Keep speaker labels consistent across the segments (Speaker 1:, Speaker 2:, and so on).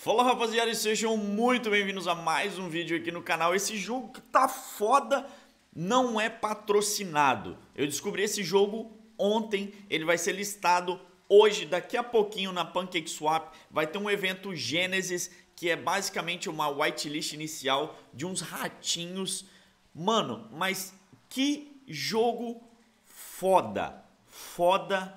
Speaker 1: Fala rapaziada, e sejam muito bem-vindos a mais um vídeo aqui no canal. Esse jogo que tá foda não é patrocinado. Eu descobri esse jogo ontem, ele vai ser listado hoje, daqui a pouquinho na Pancake Swap. Vai ter um evento Gênesis, que é basicamente uma whitelist inicial de uns ratinhos. Mano, mas que jogo foda, foda,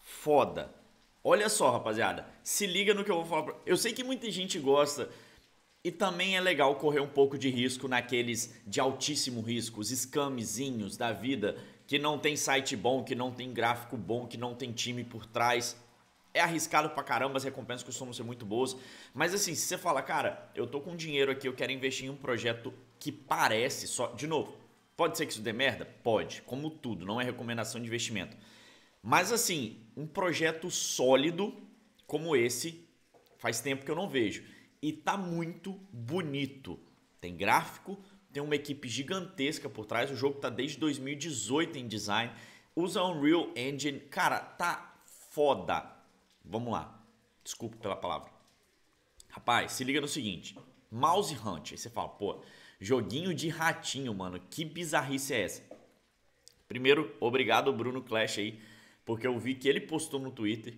Speaker 1: foda. Olha só, rapaziada se liga no que eu vou falar. Eu sei que muita gente gosta e também é legal correr um pouco de risco naqueles de altíssimo risco, os scamezinhos da vida, que não tem site bom, que não tem gráfico bom, que não tem time por trás. É arriscado pra caramba, as recompensas costumam ser muito boas. Mas assim, se você fala, cara, eu tô com dinheiro aqui, eu quero investir em um projeto que parece só. De novo, pode ser que isso dê merda? Pode, como tudo, não é recomendação de investimento. Mas assim, um projeto sólido como esse, faz tempo que eu não vejo. E tá muito bonito. Tem gráfico, tem uma equipe gigantesca por trás. O jogo tá desde 2018 em design. Usa Unreal Engine. Cara, tá foda. Vamos lá. Desculpa pela palavra. Rapaz, se liga no seguinte: Mouse Hunt. Aí você fala, pô, joguinho de ratinho, mano. Que bizarrice é essa? Primeiro, obrigado Bruno Clash aí, porque eu vi que ele postou no Twitter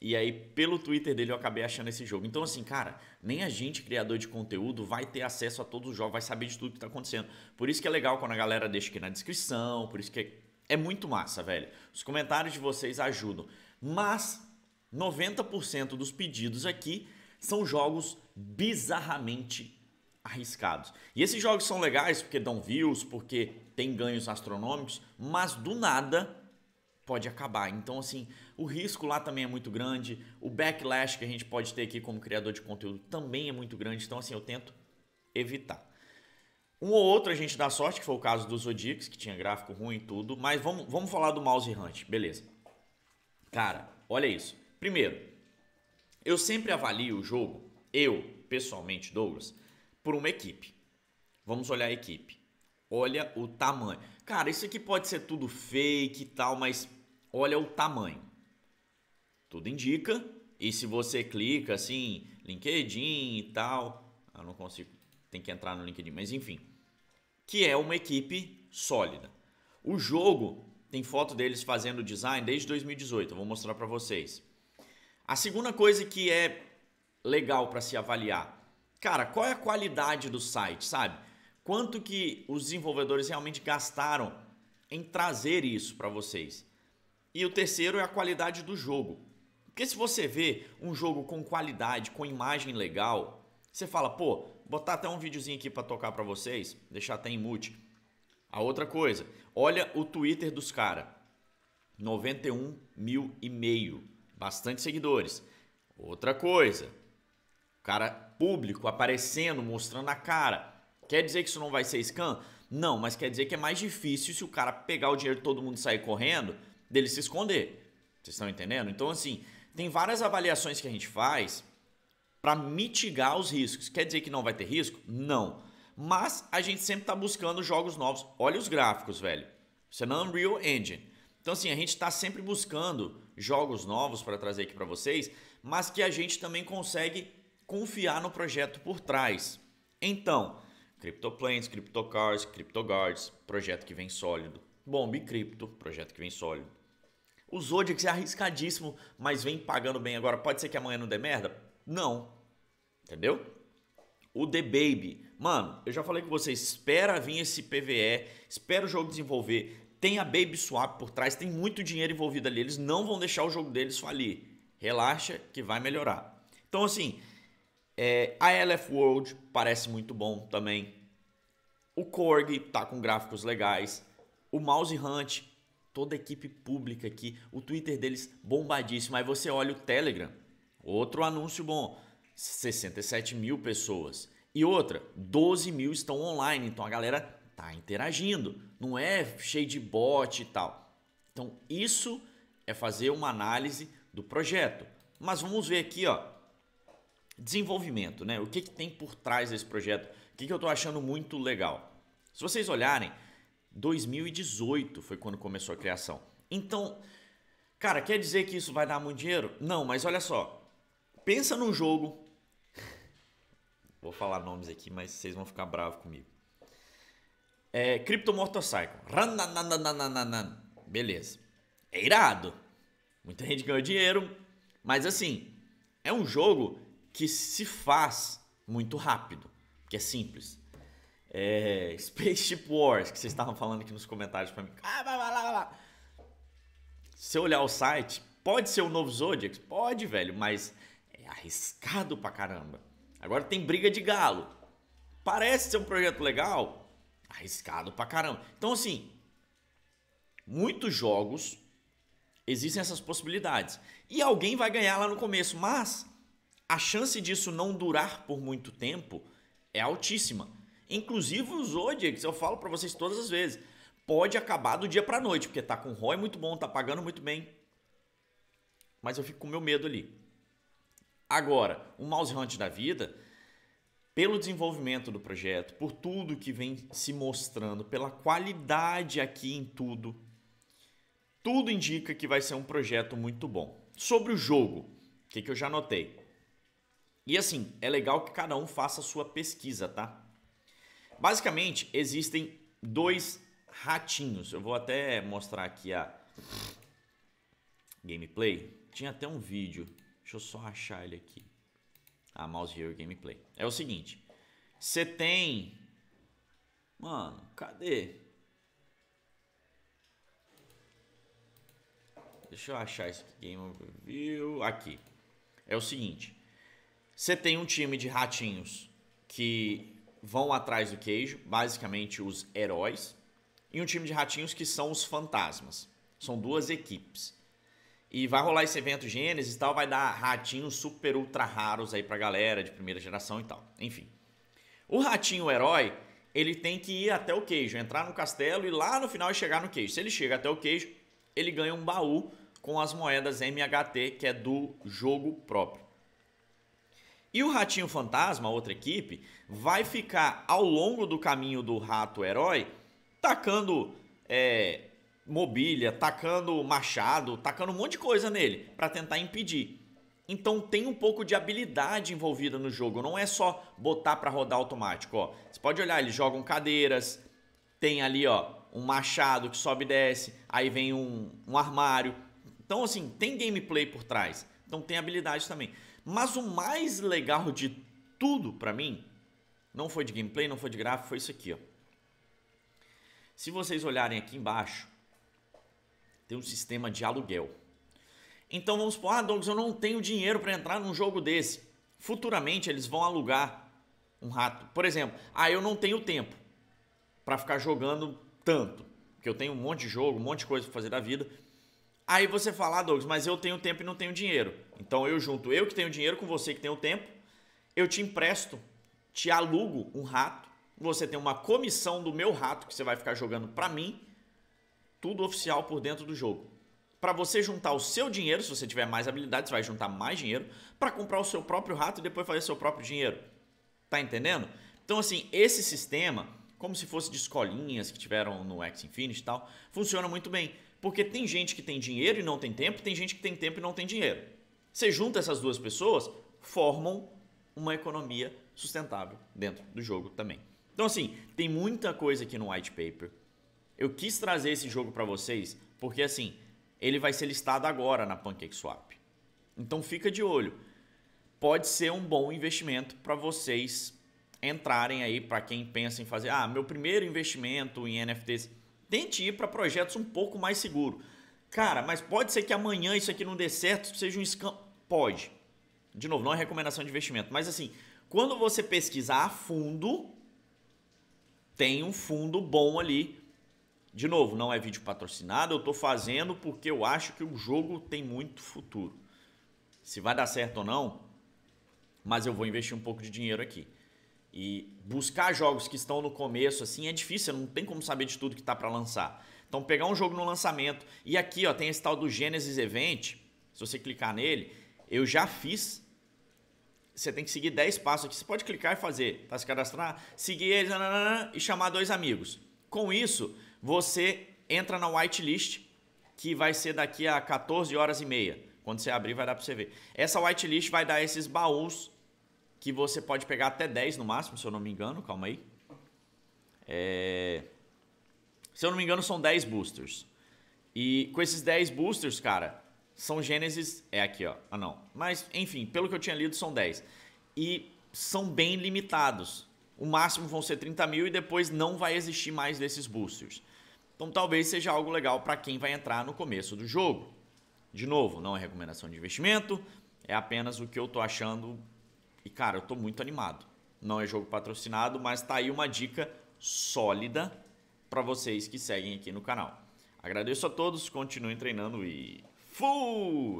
Speaker 1: e aí, pelo Twitter dele, eu acabei achando esse jogo. Então, assim, cara, nem a gente, criador de conteúdo, vai ter acesso a todos os jogos, vai saber de tudo que tá acontecendo. Por isso que é legal quando a galera deixa aqui na descrição, por isso que é, é muito massa, velho. Os comentários de vocês ajudam. Mas 90% dos pedidos aqui são jogos bizarramente arriscados. E esses jogos são legais porque dão views, porque tem ganhos astronômicos, mas do nada pode acabar. Então, assim, o risco lá também é muito grande, o backlash que a gente pode ter aqui como criador de conteúdo também é muito grande. Então, assim, eu tento evitar. Um ou outro a gente dá sorte, que foi o caso do Zodix, que tinha gráfico ruim e tudo, mas vamos, vamos falar do Mouse Hunt, beleza. Cara, olha isso. Primeiro, eu sempre avalio o jogo, eu, pessoalmente, Douglas, por uma equipe. Vamos olhar a equipe. Olha o tamanho. Cara, isso aqui pode ser tudo fake e tal, mas olha o tamanho. Tudo indica. E se você clica assim, LinkedIn e tal, eu não consigo, tem que entrar no LinkedIn, mas enfim, que é uma equipe sólida. O jogo tem foto deles fazendo design desde 2018, eu vou mostrar para vocês. A segunda coisa que é legal para se avaliar, cara, qual é a qualidade do site, sabe? Quanto que os desenvolvedores realmente gastaram em trazer isso para vocês? E o terceiro é a qualidade do jogo. Porque se você vê um jogo com qualidade, com imagem legal, você fala, pô, botar até um videozinho aqui para tocar para vocês, deixar até em mute. A outra coisa, olha o Twitter dos caras. 91 mil e meio. Bastante seguidores. Outra coisa, cara público aparecendo, mostrando a cara. Quer dizer que isso não vai ser scam? Não, mas quer dizer que é mais difícil se o cara pegar o dinheiro de todo mundo e sair correndo dele se esconder. Vocês estão entendendo? Então, assim, tem várias avaliações que a gente faz para mitigar os riscos. Quer dizer que não vai ter risco? Não. Mas a gente sempre está buscando jogos novos. Olha os gráficos, velho. Isso é na Unreal Engine. Então, assim, a gente está sempre buscando jogos novos para trazer aqui para vocês, mas que a gente também consegue confiar no projeto por trás. Então, CryptoPlanes, CryptoCars, CryptoGuards, projeto que vem sólido, Bom, Bicripto, projeto que vem sólido. O Zodiac é arriscadíssimo, mas vem pagando bem agora. Pode ser que amanhã não dê merda? Não. Entendeu? O The Baby. Mano, eu já falei com vocês, espera vir esse PVE, espera o jogo desenvolver. Tem a Baby Swap por trás, tem muito dinheiro envolvido ali. Eles não vão deixar o jogo deles falir. Relaxa que vai melhorar. Então, assim, é, a LF World parece muito bom também. O Korg tá com gráficos legais o Mouse Hunt, toda a equipe pública aqui, o Twitter deles bombadíssimo. Aí você olha o Telegram, outro anúncio bom, 67 mil pessoas. E outra, 12 mil estão online, então a galera tá interagindo, não é cheio de bot e tal. Então isso é fazer uma análise do projeto. Mas vamos ver aqui, ó, desenvolvimento, né? O que, que tem por trás desse projeto? O que, que eu estou achando muito legal? Se vocês olharem, 2018 foi quando começou a criação. Então, cara, quer dizer que isso vai dar muito dinheiro? Não, mas olha só. Pensa num jogo. Vou falar nomes aqui, mas vocês vão ficar bravos comigo. É, Crypto Motorcycle. Beleza. É irado. Muita gente ganhou dinheiro, mas assim, é um jogo que se faz muito rápido, que é simples é, Spaceship Wars, que vocês estavam falando aqui nos comentários para mim. Ah, vai, vai, vai, vai. Se eu olhar o site, pode ser o novo Zodiac? Pode, velho, mas é arriscado pra caramba. Agora tem briga de galo. Parece ser um projeto legal, arriscado pra caramba. Então, assim, muitos jogos existem essas possibilidades. E alguém vai ganhar lá no começo, mas a chance disso não durar por muito tempo é altíssima. Inclusive o Zodiacs, eu falo para vocês todas as vezes, pode acabar do dia para noite, porque tá com ROI é muito bom, tá pagando muito bem. Mas eu fico com meu medo ali. Agora, o Mouse Hunt da vida, pelo desenvolvimento do projeto, por tudo que vem se mostrando, pela qualidade aqui em tudo, tudo indica que vai ser um projeto muito bom. Sobre o jogo, o que, que eu já notei? E assim, é legal que cada um faça a sua pesquisa, tá? Basicamente, existem dois ratinhos. Eu vou até mostrar aqui a gameplay. Tinha até um vídeo. Deixa eu só achar ele aqui. Ah, Mouse Hero Gameplay. É o seguinte. Você tem... Mano, cadê? Deixa eu achar esse Game Overview. Aqui. É o seguinte. Você tem um time de ratinhos que vão atrás do queijo, basicamente os heróis, e um time de ratinhos que são os fantasmas. São duas equipes. E vai rolar esse evento Gênesis e tal, vai dar ratinhos super ultra raros aí pra galera de primeira geração e tal. Enfim. O ratinho herói, ele tem que ir até o queijo, entrar no castelo e lá no final chegar no queijo. Se ele chega até o queijo, ele ganha um baú com as moedas MHT, que é do jogo próprio. E o Ratinho Fantasma, a outra equipe, vai ficar ao longo do caminho do Rato Herói tacando é, mobília, tacando machado, tacando um monte de coisa nele para tentar impedir. Então tem um pouco de habilidade envolvida no jogo, não é só botar para rodar automático, ó. Você pode olhar, eles jogam cadeiras, tem ali, ó, um machado que sobe e desce, aí vem um, um armário. Então, assim, tem gameplay por trás. Então tem habilidade também. Mas o mais legal de tudo para mim não foi de gameplay, não foi de gráfico, foi isso aqui, ó. Se vocês olharem aqui embaixo, tem um sistema de aluguel. Então vamos supor, ah, Douglas, eu não tenho dinheiro para entrar num jogo desse. Futuramente eles vão alugar um rato. Por exemplo, ah, eu não tenho tempo para ficar jogando tanto, porque eu tenho um monte de jogo, um monte de coisa para fazer da vida. Aí você fala, ah, Douglas, mas eu tenho tempo e não tenho dinheiro. Então eu junto eu que tenho dinheiro com você que tem o tempo, eu te empresto, te alugo um rato, você tem uma comissão do meu rato que você vai ficar jogando para mim, tudo oficial por dentro do jogo. Para você juntar o seu dinheiro, se você tiver mais habilidades, você vai juntar mais dinheiro para comprar o seu próprio rato e depois fazer seu próprio dinheiro. Tá entendendo? Então assim, esse sistema, como se fosse de escolinhas que tiveram no X Infinity e tal, funciona muito bem. Porque tem gente que tem dinheiro e não tem tempo, tem gente que tem tempo e não tem dinheiro. Você junta essas duas pessoas, formam uma economia sustentável dentro do jogo também. Então, assim, tem muita coisa aqui no white paper. Eu quis trazer esse jogo para vocês porque, assim, ele vai ser listado agora na PancakeSwap. Então, fica de olho. Pode ser um bom investimento para vocês entrarem aí, para quem pensa em fazer, ah, meu primeiro investimento em NFTs. Tente ir para projetos um pouco mais seguros, Cara, mas pode ser que amanhã isso aqui não dê certo, seja um scam. Pode. De novo, não é recomendação de investimento, mas assim, quando você pesquisar a fundo, tem um fundo bom ali. De novo, não é vídeo patrocinado, eu estou fazendo porque eu acho que o jogo tem muito futuro. Se vai dar certo ou não, mas eu vou investir um pouco de dinheiro aqui. E buscar jogos que estão no começo, assim, é difícil, não tem como saber de tudo que tá para lançar. Então, pegar um jogo no lançamento, e aqui, ó, tem esse tal do Genesis Event, se você clicar nele, eu já fiz você tem que seguir 10 passos aqui. Você pode clicar e fazer, tá? Se cadastrar, seguir eles e chamar dois amigos. Com isso, você entra na whitelist, que vai ser daqui a 14 horas e meia. Quando você abrir, vai dar para você ver. Essa whitelist vai dar esses baús que você pode pegar até 10 no máximo, se eu não me engano, calma aí. É... Se eu não me engano, são 10 boosters. E com esses 10 boosters, cara, são Gênesis. É aqui, ó. Ah, não. Mas, enfim, pelo que eu tinha lido, são 10. E são bem limitados. O máximo vão ser 30 mil e depois não vai existir mais desses boosters. Então talvez seja algo legal para quem vai entrar no começo do jogo. De novo, não é recomendação de investimento, é apenas o que eu tô achando e cara, eu tô muito animado. Não é jogo patrocinado, mas tá aí uma dica sólida para vocês que seguem aqui no canal. Agradeço a todos, continuem treinando e fui!